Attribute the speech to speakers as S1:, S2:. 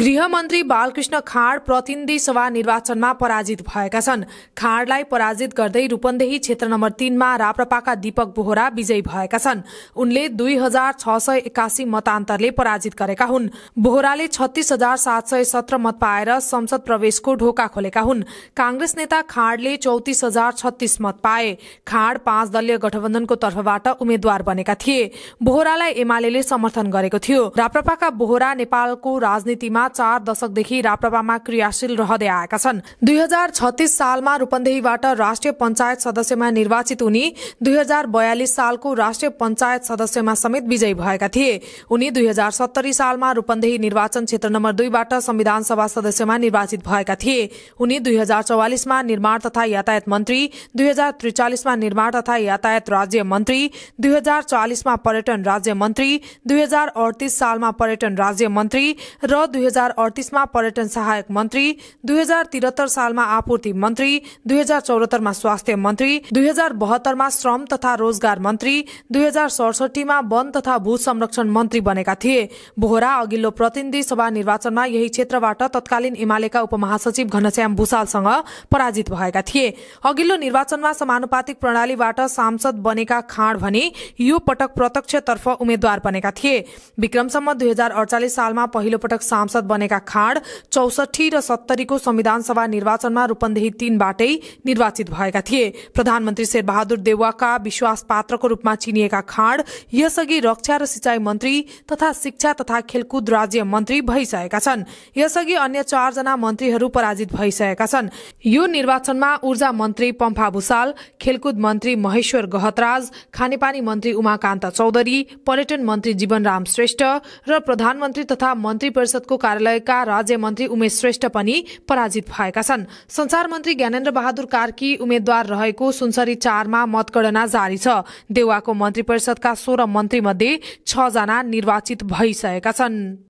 S1: गृहमन्त्री बालकृष्ण खाँड प्रतिनिधि सभा निर्वाचनमा पराजित भएका छन् खाँडलाई पराजित गर्दै रूपन्देही क्षेत्र नम्बर तीनमा राप्रपाका दीपक बोहरा विजयी भएका छन् उनले दुई हजार छ सय एकासी मतान्तरले पराजित गरेका हुन् बोहराले छत्तीस हजार सात सय सत्र मत पाएर संसद प्रवेशको ढोका खोलेका हुन् काँग्रेस नेता खाँडले चौतिस हजार छत्तीस मत पाए खाँड पाँच दलीय गठबन्धनको तर्फबाट उम्मेद्वार बनेका थिए बोहरालाई एमाले समर्थन गरेको थियो राप्रपाका बोहरा नेपालको राजनीतिमा रूपमा चार दशकदेखि राप्रपामा क्रियाशील रहँदै आएका छन् दुई हजार छत्तीस सालमा रूपन्देहीबाट राष्ट्रिय पञ्चायत सदस्यमा निर्वाचित उनी दुई हजार बयालिस सालको राष्ट्रिय पञ्चायत सदस्यमा समेत विजयी भएका थिए उनी दुई हजार सत्तरी सालमा रूपन्देही निर्वाचन क्षेत्र नम्बर दुईबाट संविधान सभा सदस्यमा निर्वाचित भएका थिए उनी दुई हजार चौवालिसमा निर्माण तथा यातायात मन्त्री दुई हजार त्रिचालिसमा निर्माण तथा यातायात राज्य मन्त्री दुई हजार चालिसमा पर्यटन राज्य मन्त्री दुई हजार अडतिस सालमा पर्यटन राज्य मन्त्री र दुई हजार अडतिसमा पर्यटन सहायक मन्त्री दुई हजार त्रिहत्तर सालमा आपूर्ति मन्त्री दुई हजार चौरात्तरमा स्वास्थ्य मन्त्री दुई हजार बहत्तरमा श्रम तथा रोजगार मन्त्री दुई हजार सडसठीमा वन तथा भू संरक्षण मन्त्री बनेका थिए बोहरा अघिल्लो प्रतिनिधि सभा निर्वाचनमा यही क्षेत्रबाट तत्कालीन एमालेका उपमहासचिव घनश्याम भूषालसँग पराजित भएका थिए अघिल्लो निर्वाचनमा समानुपातिक प्रणालीबाट सांसद बनेका खाँड भने यो पटक प्रत्यक्षतर्फ उम्मेद्वार बनेका थिए विक्रमसम्म दुई हजार अडचालिस सालमा पहिलो पटक सांसद बनेका खाँड चौसठी र सत्तरीको संविधानसभा निर्वाचनमा रूपन्देही तीनबाटै निर्वाचित भएका थिए प्रधानमन्त्री शेरबहादुर देउवाका विश्वास पात्रको रूपमा चिनिएका खाँड यसअघि रक्षा र सिंचाई मन्त्री तथा शिक्षा तथा खेलकुद राज्य मन्त्री भइसकेका छन् यसअघि अन्य चारजना मन्त्रीहरू पराजित भइसकेका छन् यो निर्वाचनमा ऊर्जा मन्त्री पम्फा भूषाल खेलकुद मन्त्री महेश्वर गहतराज खानेपानी मन्त्री उमाकान्त चौधरी पर्यटन मन्त्री जीवनराम श्रेष्ठ र प्रधानमन्त्री तथा मन्त्री परिषदको कार्यालयका राज्य मन्त्री उमेश श्रेष्ठ पनि पराजित भएका छन् संचार मन्त्री ज्ञानेन्द्र बहादुर कार्की उम्मेद्वार रहेको सुनसरी चारमा मतगणना जारी छ देउवाको मन्त्री परिषदका सोह्र मन्त्रीमध्ये जना निर्वाचित भइसकेका छन्